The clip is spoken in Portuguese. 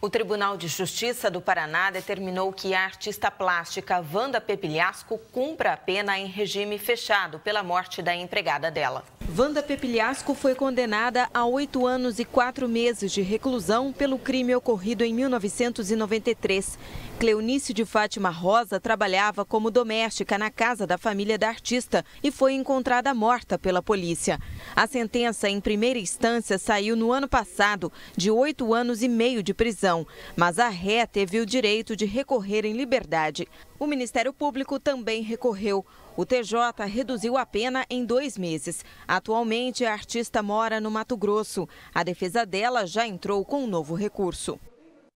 O Tribunal de Justiça do Paraná determinou que a artista plástica Wanda Pepilhasco cumpra a pena em regime fechado pela morte da empregada dela. Wanda Pepilhasco foi condenada a oito anos e quatro meses de reclusão pelo crime ocorrido em 1993. Cleonice de Fátima Rosa trabalhava como doméstica na casa da família da artista e foi encontrada morta pela polícia. A sentença em primeira instância saiu no ano passado de oito anos e meio de prisão prisão, mas a ré teve o direito de recorrer em liberdade. O Ministério Público também recorreu. O TJ reduziu a pena em dois meses. Atualmente, a artista mora no Mato Grosso. A defesa dela já entrou com um novo recurso.